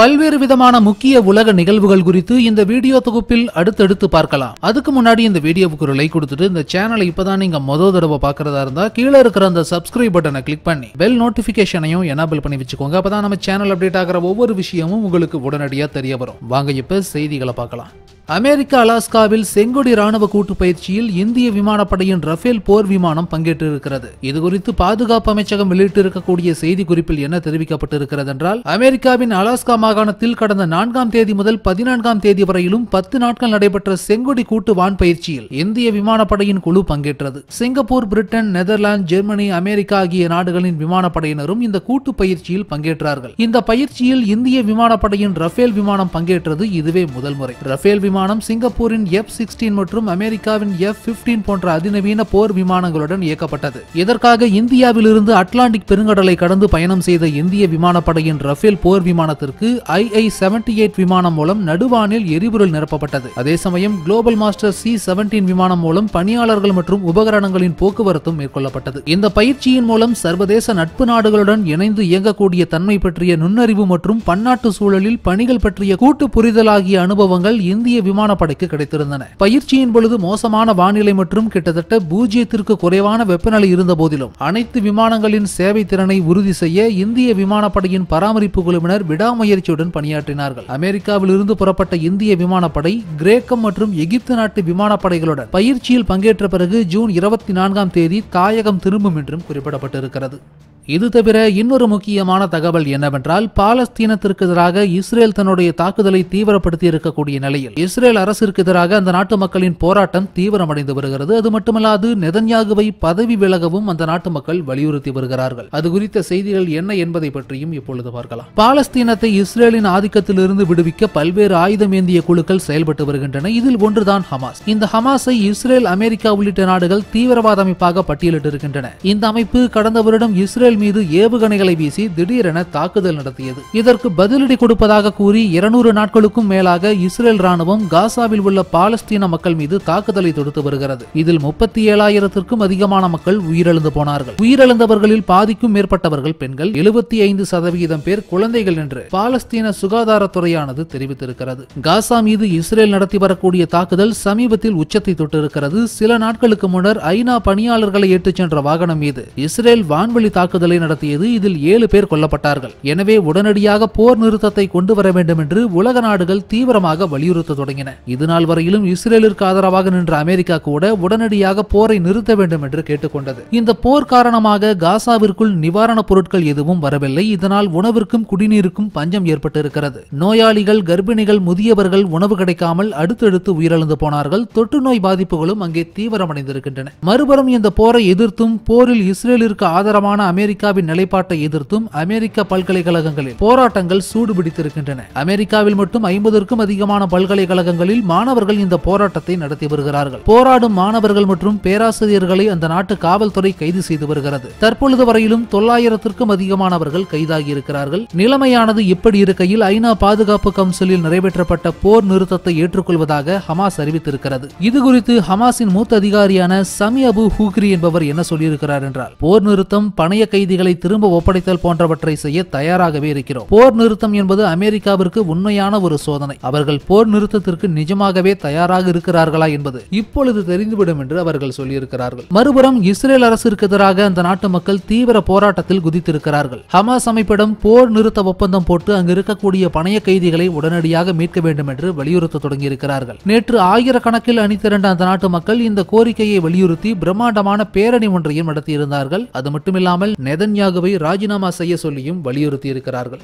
பல்வேறு விதமான முக்கிய உலக நிகழ்வுகள் குறித்து இந்த வீடியோ தொகுப்பில் அடுத்தடுத்து பார்க்கலாம் அதுக்கு முன்னாடி இந்த வீடியோவுக்கு ஒரு லைக் கொடுத்துட்டு இந்த சேனலை இப்பதான் நீங்க மொதல் தடவை பாக்குறதா இருந்தா கீழே இருக்கிற அந்த சப்ஸ்கிரைப் பட்டனை கிளிக் பண்ணி பெல் நோட்டிபிகேஷனையும் எனபிள் பண்ணி வச்சுக்கோங்க அப்பதான் நம்ம சேனல் அப்டேட் ஆகிற ஒவ்வொரு விஷயமும் உங்களுக்கு உடனடியா தெரிய வரும் வாங்க இப்ப செய்திகளை பார்க்கலாம் அமெரிக்க அலாஸ்காவில் செங்கொடி ராணுவ கூட்டு பயிற்சியில் இந்திய விமானப்படையின் ரஃபேல் போர் விமானம் பங்கேற்றிருக்கிறது இது குறித்து பாதுகாப்பு அமைச்சகம் வெளியிட்டிருக்கக்கூடிய செய்தி குறிப்பில் என்ன தெரிவிக்கப்பட்டிருக்கிறது என்றால் அமெரிக்காவின் அலாஸ்கா மாகாணத்தில் கடந்த நான்காம் தேதி முதல் பதினான்காம் தேதி வரையிலும் பத்து நாட்கள் நடைபெற்ற செங்கொடி கூட்டு வான் பயிற்சியில் இந்திய விமானப்படையின் குழு பங்கேற்றது Singapore Britain Netherlands Germany America ஆகிய நாடுகளின் விமானப்படையினரும் இந்த கூட்டு பயிற்சியில் பங்கேற்றார்கள் இந்த பயிற்சியில் இந்திய விமானப்படையின் ரஃபேல் விமானம் பங்கேற்றது இதுவே முதல் முறை ரஃபேல் விமானம் சிங்கப்பூரின் எஃப் சிக்ஸ்டீன் மற்றும் அமெரிக்காவின் எஃப் பிப்டீன் போன்ற அதிநவீன போர் விமானங்களுடன் இயக்கப்பட்டது இதற்காக இந்தியாவிலிருந்து அட்லாண்டிக் பெருங்கடலை கடந்து பயணம் செய்த இந்திய விமானப்படையின் ரஃபேல் போர் விமானத்திற்கு ஐஐ செவன்டி எயிட் விமானம் மூலம் நடுவானில் எரிபொருள் நிரப்பப்பட்டது அதே சமயம் குளோபல் மாஸ்டர் சி செவன்டீன் விமானம் மூலம் பணியாளர்கள் மற்றும் உபகரணங்களின் போக்குவரத்தும் மேற்கொள்ளப்பட்டது இந்த பயிற்சியின் மூலம் சர்வதேச நட்பு நாடுகளுடன் இணைந்து இயங்கக்கூடிய தன்மை பற்றிய நுண்ணறிவு மற்றும் பன்னாட்டு சூழலில் பணிகள் பற்றிய கூட்டு புரிதல் ஆகிய அனுபவங்கள் இந்திய விமானப்படைக்கு கிடைத்திருந்தன பயிற்சியின் பொழுது மோசமான வானிலை மற்றும் கிட்டத்தட்ட பூஜ்ஜியத்திற்கு குறைவான வெப்பநிலை இருந்த போதிலும் அனைத்து விமானங்களின் சேவை திறனை உறுதி செய்ய இந்திய விமானப்படையின் பராமரிப்பு குழுவினர் விடாமுயற்சி மகிழ்ச்சியுடன் பணியாற்றினார்கள் அமெரிக்காவில் இருந்து புறப்பட்ட இந்திய விமானப்படை கிரேக்கம் மற்றும் எகிப்து நாட்டு விமானப்படைகளுடன் பயிற்சியில் பங்கேற்ற பிறகு ஜூன் இருபத்தி நான்காம் தேதி தாயகம் திரும்பும் என்றும் குறிப்பிடப்பட்டிருக்கிறது இது தவிர இன்னொரு முக்கியமான தகவல் என்னவென்றால் பாலஸ்தீனத்திற்கு எதிராக இஸ்ரேல் தன்னுடைய தாக்குதலை தீவிரப்படுத்தி இருக்கக்கூடிய நிலையில் இஸ்ரேல் அரசிற்கு எதிராக அந்த நாட்டு மக்களின் போராட்டம் தீவிரமடைந்து வருகிறது அது மட்டுமல்லாது நெதன்யாகுவை பதவி விலகவும் அந்த நாட்டு மக்கள் வலியுறுத்தி வருகிறார்கள் அது குறித்த செய்திகள் என்ன என்பதை பற்றியும் இப்பொழுது பார்க்கலாம் பாலஸ்தீனத்தை இஸ்ரேலின் ஆதிக்கத்திலிருந்து விடுவிக்க பல்வேறு ஆயுதம் ஏந்திய குழுக்கள் செயல்பட்டு வருகின்றன இதில் ஒன்றுதான் ஹமாஸ் இந்த ஹமாஸை இஸ்ரேல் அமெரிக்கா உள்ளிட்ட நாடுகள் தீவிரவாத அமைப்பாக பட்டியலிட்டிருக்கின்றன இந்த அமைப்பு கடந்த வருடம் இஸ்ரேல் இஸ்ரேல் மீது ஏவுகணைகளை வீசி திடீரென தாக்குதல் நடத்தியது இதற்கு பதிலடி கொடுப்பதாக கூறி இருநூறு நாட்களுக்கும் மேலாக இஸ்ரேல் ராணுவம் காசாவில் உள்ள பாலஸ்தீன மக்கள் மீது தாக்குதலை தொடுத்து வருகிறது இதில் முப்பத்தி ஏழாயிரத்திற்கும் அதிகமான மக்கள் உயிரிழந்து போனார்கள் உயிரிழந்தவர்களில் பாதிக்கும் மேற்பட்டவர்கள் பெண்கள் எழுபத்தி ஐந்து சதவிகிதம் பேர் குழந்தைகள் என்று பாலஸ்தீன சுகாதாரத்துறையானது தெரிவித்திருக்கிறது காசா மீது இஸ்ரேல் நடத்தி வரக்கூடிய தாக்குதல் சமீபத்தில் உச்சத்தை தொட்டிருக்கிறது சில நாட்களுக்கு முன்னர் ஐநா பணியாளர்களை ஏற்றுச் சென்ற வாகனம் மீது இஸ்ரேல் வான்வழி தாக்குதல் தாக்குதலை நடத்தியது இதில் ஏழு பேர் கொல்லப்பட்டார்கள் எனவே உடனடியாக போர் நிறுத்தத்தை கொண்டு வர வேண்டும் என்று உலக நாடுகள் தீவிரமாக வலியுறுத்த தொடங்கின இதுநாள் வரையிலும் இஸ்ரேலிற்கு ஆதரவாக நின்ற அமெரிக்கா கூட உடனடியாக போரை நிறுத்த வேண்டும் என்று கேட்டுக்கொண்டது இந்த போர் காரணமாக காசாவிற்குள் நிவாரணப் பொருட்கள் எதுவும் வரவில்லை இதனால் உணவிற்கும் குடிநீருக்கும் பஞ்சம் ஏற்பட்டிருக்கிறது நோயாளிகள் கர்ப்பிணிகள் முதியவர்கள் உணவு கிடைக்காமல் அடுத்தடுத்து உயிரிழந்து போனார்கள் தொற்று நோய் பாதிப்புகளும் அங்கே தீவிரமடைந்திருக்கின்றன மறுபுறம் இந்த போரை எதிர்த்தும் போரில் இஸ்ரேலிற்கு ஆதரவான அமெரிக்க அமெரிக்காவின் நிலைப்பாட்டை எதிர்த்தும் அமெரிக்க பல்கலைக்கழகங்களில் போராட்டங்கள் சூடுபிடித்திருக்கின்றன அமெரிக்காவில் மட்டும் ஐம்பதற்கும் அதிகமான பல்கலைக்கழகங்களில் மாணவர்கள் இந்த போராட்டத்தை நடத்தி வருகிறார்கள் போராடும் மாணவர்கள் மற்றும் பேராசிரியர்களை அந்த நாட்டு காவல்துறை கைது செய்து வருகிறது தற்பொழுது வரையிலும் தொள்ளாயிரத்திற்கும் அதிகமானவர்கள் கைதாகியிருக்கிறார்கள் நிலைமையானது இப்படி இருக்கையில் ஐநா பாதுகாப்பு கவுன்சிலில் நிறைவேற்றப்பட்ட போர் நிறுத்தத்தை ஏற்றுக்கொள்வதாக ஹமாஸ் அறிவித்திருக்கிறது இது குறித்து ஹமாஸின் மூத்த அதிகாரியான சமி அபு ஹூக்ரி என்பவர் என்ன சொல்லியிருக்கிறார் என்றால் போர் நிறுத்தம் பணைய கை கைதிகளை திரும்ப ஒப்படைத்தல் போன்றவற்றை செய்ய தயாராகவே இருக்கிறோம் போர் நிறுத்தம் என்பது அமெரிக்காவிற்கு உண்மையான ஒரு சோதனை அவர்கள் போர் நிறுத்தத்திற்கு நிஜமாகவே தயாராக இருக்கிறார்களா என்பது இப்பொழுது தெரிந்துவிடும் என்று அவர்கள் சொல்லியிருக்கிறார்கள் மறுபுறம் இஸ்ரேல் அரசிற்கு எதிராக அந்த நாட்டு மக்கள் தீவிர போராட்டத்தில் குதித்திருக்கிறார்கள் ஹமாஸ் அமைப்பிடம் போர் நிறுத்த ஒப்பந்தம் போட்டு அங்கு இருக்கக்கூடிய பணைய கைதிகளை உடனடியாக மீட்க வேண்டும் என்று வலியுறுத்த தொடங்கியிருக்கிறார்கள் நேற்று ஆயிரக்கணக்கில் அணிதிரண்ட அந்த நாட்டு மக்கள் இந்த கோரிக்கையை வலியுறுத்தி பிரம்மாண்டமான பேரணி ஒன்றையும் நடத்தியிருந்தார்கள் அது மட்டுமில்லாமல் நெதன்யாகுவை ராஜினாமா செய்ய சொல்லியும் வலியுறுத்தியிருக்கிறார்கள்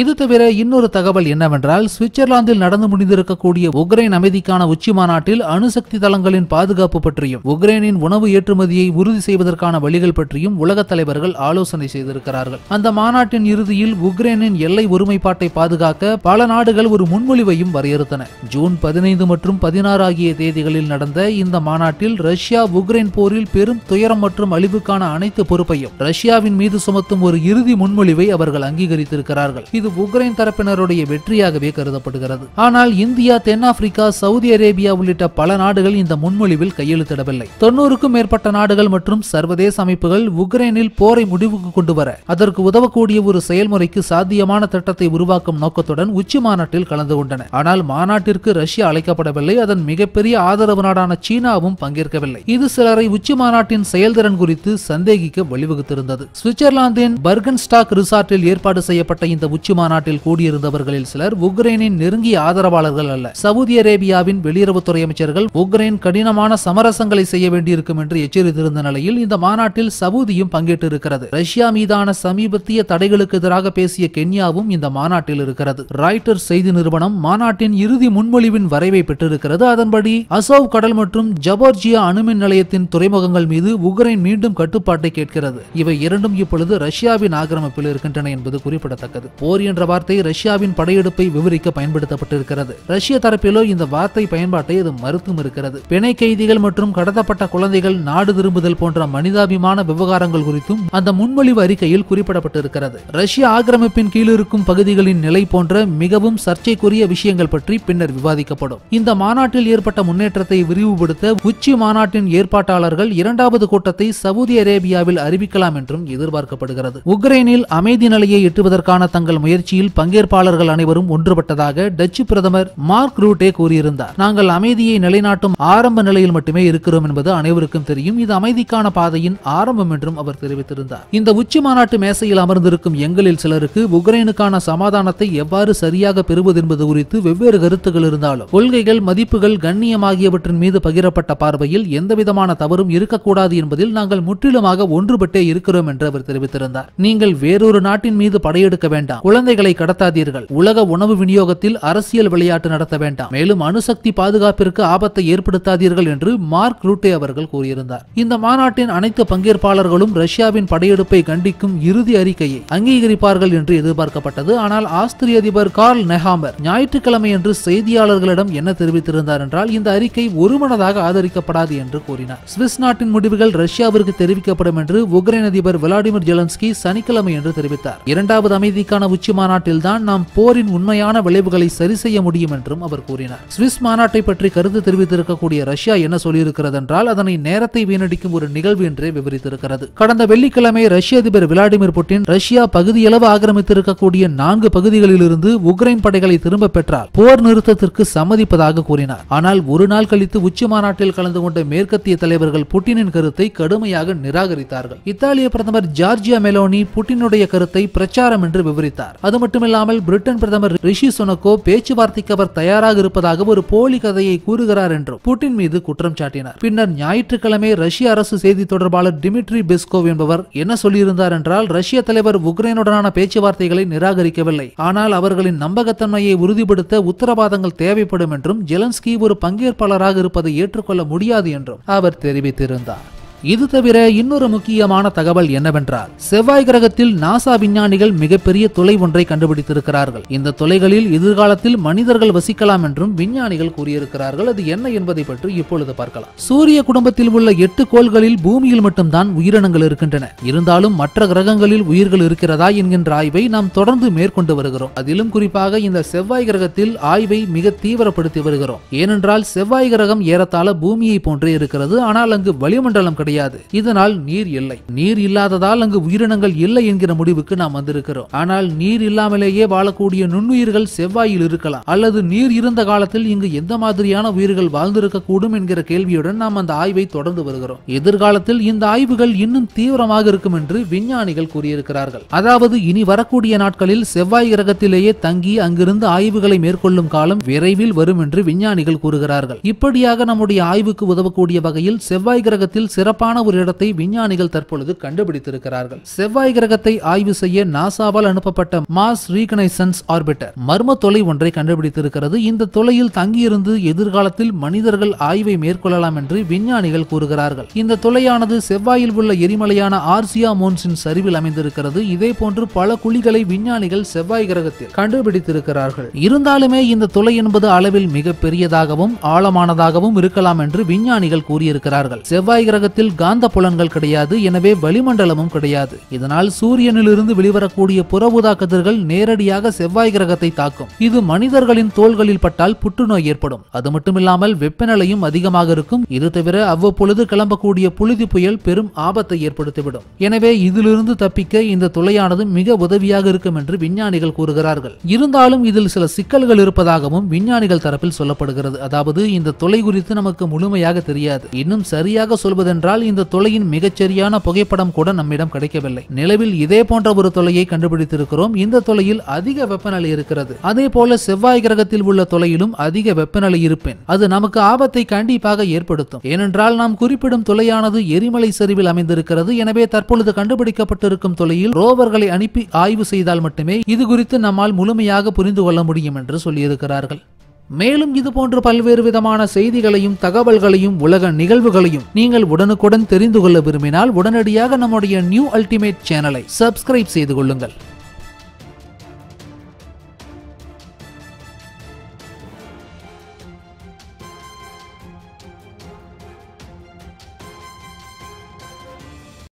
இது தவிர இன்னொரு தகவல் என்னவென்றால் சுவிட்சர்லாந்தில் நடந்து முடிந்திருக்கக்கூடிய உக்ரைன் அமைதிக்கான உச்சி மாநாட்டில் அணுசக்தி தளங்களின் பாதுகாப்பு பற்றியும் உக்ரைனின் உணவு ஏற்றுமதியை உறுதி செய்வதற்கான வழிகள் பற்றியும் உலக தலைவர்கள் ஆலோசனை செய்திருக்கிறார்கள் அந்த மாநாட்டின் இறுதியில் உக்ரைனின் எல்லை ஒருமைப்பாட்டை பாதுகாக்க பல நாடுகள் ஒரு முன்மொழிவையும் வரையறுத்தன ஜூன் பதினைந்து மற்றும் பதினாறு ஆகிய தேதிகளில் நடந்த இந்த மாநாட்டில் ரஷ்யா உக்ரைன் போரில் பெரும் துயரம் மற்றும் அழிவுக்கான அனைத்து பொறுப்பையும் ரஷ்யாவின் மீது சுமத்தும் ஒரு இறுதி முன்மொழிவை அவர்கள் அங்கீகரித்திருக்கிறார்கள் இது உக்ரைன் தரப்பினருடைய வெற்றியாகவே கருதப்படுகிறது ஆனால் இந்தியா தென்னாப்பிரிக்கா சவுதி அரேபியா உள்ளிட்ட பல நாடுகள் இந்த முன்மொழிவில் கையெழுத்திடவில்லை தொண்ணூறுக்கும் மேற்பட்ட நாடுகள் மற்றும் சர்வதேச அமைப்புகள் உக்ரைனில் போரை முடிவுக்கு கொண்டு வர அதற்கு உதவக்கூடிய ஒரு செயல்முறைக்கு சாத்தியமான திட்டத்தை உருவாக்கும் நோக்கத்துடன் உச்சி மாநாட்டில் கலந்து கொண்டன ஆனால் மாநாட்டிற்கு ரஷ்யா அழைக்கப்படவில்லை அதன் மிகப்பெரிய ஆதரவு நாடான சீனாவும் பங்கேற்கவில்லை இது சிலரை உச்சி மாநாட்டின் செயல்திறன் குறித்து சந்தேகிக்க வழிவகுத்திருந்தது சுவிட்சர்லாந்தின் பர்கன் ஸ்டாக் ரிசார்ட்டில் ஏற்பாடு செய்யப்பட்ட இந்த உச்சி உச்சி மாநாட்டில் கூடியிருந்தவர்களில் சிலர் உக்ரைனின் நெருங்கிய ஆதரவாளர்கள் அல்ல சவுதி அரேபியாவின் வெளியுறவுத்துறை அமைச்சர்கள் உக்ரைன் கடினமான சமரசங்களை செய்ய வேண்டியிருக்கும் என்று எச்சரித்திருந்த நிலையில் இந்த மாநாட்டில் சவுதியும் பங்கேற்றிருக்கிறது ரஷ்யா மீதான சமீபத்திய தடைகளுக்கு எதிராக பேசிய கென்யாவும் இந்த மாநாட்டில் இருக்கிறது ராய்டர் செய்தி நிறுவனம் மாநாட்டின் இறுதி முன்மொழிவின் வரைவை பெற்றிருக்கிறது அதன்படி அசோவ் கடல் மற்றும் ஜபோர்ஜியா அணுமின் நிலையத்தின் துறைமுகங்கள் மீது உக்ரைன் மீண்டும் கட்டுப்பாட்டை கேட்கிறது இவை இரண்டும் இப்பொழுது ரஷ்யாவின் ஆக்கிரமிப்பில் இருக்கின்றன என்பது குறிப்பிடத்தக்கது போர் போர் என்ற வார்த்தை ரஷ்யாவின் படையெடுப்பை விவரிக்க பயன்படுத்தப்பட்டிருக்கிறது ரஷ்ய தரப்பிலோ இந்த வார்த்தை பயன்பாட்டை அது மறுத்தும் இருக்கிறது பிணை கைதிகள் மற்றும் கடத்தப்பட்ட குழந்தைகள் நாடு திரும்புதல் போன்ற மனிதாபிமான விவகாரங்கள் குறித்தும் அந்த முன்மொழிவு அறிக்கையில் குறிப்பிடப்பட்டிருக்கிறது ரஷ்ய ஆக்கிரமிப்பின் கீழிருக்கும் பகுதிகளின் நிலை போன்ற மிகவும் சர்ச்சைக்குரிய விஷயங்கள் பற்றி பின்னர் விவாதிக்கப்படும் இந்த மாநாட்டில் ஏற்பட்ட முன்னேற்றத்தை விரிவுபடுத்த உச்சி மாநாட்டின் ஏற்பாட்டாளர்கள் இரண்டாவது கூட்டத்தை சவுதி அரேபியாவில் அறிவிக்கலாம் என்றும் எதிர்பார்க்கப்படுகிறது உக்ரைனில் அமைதி நிலையை எட்டுவதற்கான தங்கள் முயற்சியில் பங்கேற்பாளர்கள் அனைவரும் ஒன்றுபட்டதாக டச்சு பிரதமர் மார்க் ரூட்டே கூறியிருந்தார் நாங்கள் அமைதியை நிலைநாட்டும் ஆரம்ப நிலையில் மட்டுமே இருக்கிறோம் என்பது அனைவருக்கும் தெரியும் இது அமைதிக்கான பாதையின் ஆரம்பம் என்றும் அவர் தெரிவித்திருந்தார் இந்த உச்சி மாநாட்டு மேசையில் அமர்ந்திருக்கும் எங்களில் சிலருக்கு உக்ரைனுக்கான சமாதானத்தை எவ்வாறு சரியாக பெறுவது என்பது குறித்து வெவ்வேறு கருத்துக்கள் இருந்தாலும் கொள்கைகள் மதிப்புகள் கண்ணியம் ஆகியவற்றின் மீது பகிரப்பட்ட பார்வையில் எந்தவிதமான தவறும் இருக்கக்கூடாது என்பதில் நாங்கள் முற்றிலுமாக ஒன்றுபட்டே இருக்கிறோம் என்று அவர் தெரிவித்திருந்தார் நீங்கள் வேறொரு நாட்டின் மீது படையெடுக்க வேண்டாம் குழந்தைகளை கடத்தாதீர்கள் உலக உணவு விநியோகத்தில் அரசியல் விளையாட்டு நடத்த வேண்டாம் மேலும் அணுசக்தி பாதுகாப்பிற்கு ஆபத்தை ஏற்படுத்தாதீர்கள் என்று மார்க் ரூட்டே அவர்கள் கூறியிருந்தார் இந்த மாநாட்டின் அனைத்து பங்கேற்பாளர்களும் ரஷ்யாவின் படையெடுப்பை கண்டிக்கும் இறுதி அறிக்கையை அங்கீகரிப்பார்கள் என்று எதிர்பார்க்கப்பட்டது ஆனால் ஆஸ்திரிய அதிபர் கார்ல் நெஹாமர் ஞாயிற்றுக்கிழமை என்று செய்தியாளர்களிடம் என்ன தெரிவித்திருந்தார் என்றால் இந்த அறிக்கை ஒருமனதாக ஆதரிக்கப்படாது என்று கூறினார் சுவிஸ் நாட்டின் முடிவுகள் ரஷ்யாவிற்கு தெரிவிக்கப்படும் என்று உக்ரைன் அதிபர் விளாடிமிர் ஜெலன்ஸ்கி சனிக்கிழமை என்று தெரிவித்தார் இரண்டாவது அமைதிக்கான உச்ச உச்சி மாநாட்டில்தான் நாம் போரின் உண்மையான விளைவுகளை சரி செய்ய முடியும் என்றும் அவர் கூறினார் சுவிஸ் மாநாட்டை பற்றி கருத்து தெரிவித்திருக்கக்கூடிய ரஷ்யா என்ன சொல்லியிருக்கிறது என்றால் அதனை நேரத்தை வீணடிக்கும் ஒரு நிகழ்வு என்றே விவரித்திருக்கிறது கடந்த வெள்ளிக்கிழமை ரஷ்ய அதிபர் விளாடிமிர் புட்டின் ரஷ்யா பகுதியளவு ஆக்கிரமித்திருக்கக்கூடிய நான்கு பகுதிகளிலிருந்து உக்ரைன் படைகளை திரும்ப பெற்றால் போர் நிறுத்தத்திற்கு சம்மதிப்பதாக கூறினார் ஆனால் ஒரு நாள் கழித்து உச்சி மாநாட்டில் கலந்து கொண்ட மேற்கத்திய தலைவர்கள் புட்டினின் கருத்தை கடுமையாக நிராகரித்தார்கள் இத்தாலிய பிரதமர் ஜார்ஜியா மெலோனி புட்டினுடைய கருத்தை பிரச்சாரம் என்று விவரித்தார் தெரிவித்தார் அது மட்டுமில்லாமல் பிரிட்டன் பிரதமர் ரிஷி சுனக்கோ பேச்சுவார்த்தைக்கு அவர் தயாராக இருப்பதாக ஒரு போலி கதையை கூறுகிறார் என்றும் புட்டின் மீது குற்றம் சாட்டினார் பின்னர் ஞாயிற்றுக்கிழமை ரஷ்ய அரசு செய்தி தொடர்பாளர் டிமிட்ரி பெஸ்கோவ் என்பவர் என்ன சொல்லியிருந்தார் என்றால் ரஷ்ய தலைவர் உக்ரைனுடனான பேச்சுவார்த்தைகளை நிராகரிக்கவில்லை ஆனால் அவர்களின் நம்பகத்தன்மையை உறுதிப்படுத்த உத்தரவாதங்கள் தேவைப்படும் என்றும் ஜெலன்ஸ்கி ஒரு பங்கேற்பாளராக இருப்பதை ஏற்றுக்கொள்ள முடியாது என்றும் அவர் தெரிவித்திருந்தார் இது தவிர இன்னொரு முக்கியமான தகவல் என்னவென்றால் செவ்வாய் கிரகத்தில் நாசா விஞ்ஞானிகள் மிகப்பெரிய தொலை ஒன்றை கண்டுபிடித்திருக்கிறார்கள் இந்த தொலைகளில் எதிர்காலத்தில் மனிதர்கள் வசிக்கலாம் என்றும் விஞ்ஞானிகள் கூறியிருக்கிறார்கள் அது என்ன என்பதை பற்றி இப்பொழுது பார்க்கலாம் சூரிய குடும்பத்தில் உள்ள எட்டு கோள்களில் பூமியில் மட்டும்தான் உயிரினங்கள் இருக்கின்றன இருந்தாலும் மற்ற கிரகங்களில் உயிர்கள் இருக்கிறதா என்கின்ற ஆய்வை நாம் தொடர்ந்து மேற்கொண்டு வருகிறோம் அதிலும் குறிப்பாக இந்த செவ்வாய் கிரகத்தில் ஆய்வை மிக தீவிரப்படுத்தி வருகிறோம் ஏனென்றால் செவ்வாய் கிரகம் ஏறத்தாழ பூமியை போன்றே இருக்கிறது ஆனால் அங்கு வளிமண்டலம் கிடையாது இதனால் நீர் இல்லை நீர் இல்லாததால் அங்கு உயிரினங்கள் இல்லை என்கிற முடிவுக்கு நாம் வந்திருக்கிறோம் ஆனால் நீர் இல்லாமலேயே வாழக்கூடிய நுண்ணுயிர்கள் செவ்வாயில் இருக்கலாம் அல்லது நீர் இருந்த காலத்தில் இங்கு எந்த மாதிரியான உயிர்கள் வாழ்ந்திருக்க கூடும் என்கிற கேள்வியுடன் நாம் அந்த ஆய்வை தொடர்ந்து வருகிறோம் எதிர்காலத்தில் இந்த ஆய்வுகள் இன்னும் தீவிரமாக இருக்கும் என்று விஞ்ஞானிகள் கூறியிருக்கிறார்கள் அதாவது இனி வரக்கூடிய நாட்களில் செவ்வாய் கிரகத்திலேயே தங்கி அங்கிருந்து ஆய்வுகளை மேற்கொள்ளும் காலம் விரைவில் வரும் என்று விஞ்ஞானிகள் கூறுகிறார்கள் இப்படியாக நம்முடைய ஆய்வுக்கு உதவக்கூடிய வகையில் செவ்வாய் கிரகத்தில் சிறப்பு சிறப்பான ஒரு இடத்தை விஞ்ஞானிகள் தற்பொழுது கண்டுபிடித்திருக்கிறார்கள் செவ்வாய் கிரகத்தை ஆய்வு செய்ய நாசாவால் அனுப்பப்பட்ட மாஸ் ரீகனைசன்ஸ் ஆர்பிட்டர் மர்ம தொலை ஒன்றை கண்டுபிடித்திருக்கிறது இந்த தொலையில் தங்கியிருந்து எதிர்காலத்தில் மனிதர்கள் ஆய்வை மேற்கொள்ளலாம் என்று விஞ்ஞானிகள் கூறுகிறார்கள் இந்த தொலையானது செவ்வாயில் உள்ள எரிமலையான ஆர்சியா மோன்ஸின் சரிவில் அமைந்திருக்கிறது இதே போன்று பல குழிகளை விஞ்ஞானிகள் செவ்வாய் கிரகத்தில் கண்டுபிடித்திருக்கிறார்கள் இருந்தாலுமே இந்த துளை என்பது அளவில் மிக பெரியதாகவும் ஆழமானதாகவும் இருக்கலாம் என்று விஞ்ஞானிகள் கூறியிருக்கிறார்கள் செவ்வாய் கிரகத்தில் பூமியில் காந்த புலன்கள் கிடையாது எனவே வளிமண்டலமும் கிடையாது இதனால் சூரியனிலிருந்து வெளிவரக்கூடிய புறவுதா கதிர்கள் நேரடியாக செவ்வாய் கிரகத்தை தாக்கும் இது மனிதர்களின் தோள்களில் பட்டால் புற்றுநோய் ஏற்படும் அது மட்டுமில்லாமல் வெப்பநிலையும் அதிகமாக இருக்கும் இது தவிர அவ்வப்பொழுது கிளம்பக்கூடிய புழுதி புயல் பெரும் ஆபத்தை ஏற்படுத்திவிடும் எனவே இதிலிருந்து தப்பிக்க இந்த துளையானது மிக உதவியாக இருக்கும் என்று விஞ்ஞானிகள் கூறுகிறார்கள் இருந்தாலும் இதில் சில சிக்கல்கள் இருப்பதாகவும் விஞ்ஞானிகள் தரப்பில் சொல்லப்படுகிறது அதாவது இந்த துளை குறித்து நமக்கு முழுமையாக தெரியாது இன்னும் சரியாக சொல்வதென்றால் ஆனால் இந்த தொலையின் மிகச்சரியான புகைப்படம் கூட நம்மிடம் கிடைக்கவில்லை நிலவில் இதே போன்ற ஒரு தொலையை கண்டுபிடித்திருக்கிறோம் இந்த தொலையில் அதிக வெப்பநிலை இருக்கிறது அதே போல செவ்வாய் கிரகத்தில் உள்ள தொலையிலும் அதிக வெப்பநிலை இருப்பேன் அது நமக்கு ஆபத்தை கண்டிப்பாக ஏற்படுத்தும் ஏனென்றால் நாம் குறிப்பிடும் தொலையானது எரிமலை சரிவில் அமைந்திருக்கிறது எனவே தற்பொழுது கண்டுபிடிக்கப்பட்டிருக்கும் தொலையில் ரோவர்களை அனுப்பி ஆய்வு செய்தால் மட்டுமே இது குறித்து நம்மால் முழுமையாக புரிந்து கொள்ள முடியும் என்று சொல்லியிருக்கிறார்கள் மேலும் இது போன்ற பல்வேறு விதமான செய்திகளையும் தகவல்களையும் உலக நிகழ்வுகளையும் நீங்கள் உடனுக்குடன் தெரிந்து கொள்ள விரும்பினால் உடனடியாக நம்முடைய நியூ அல்டிமேட் சேனலை சப்ஸ்கிரைப் செய்து கொள்ளுங்கள்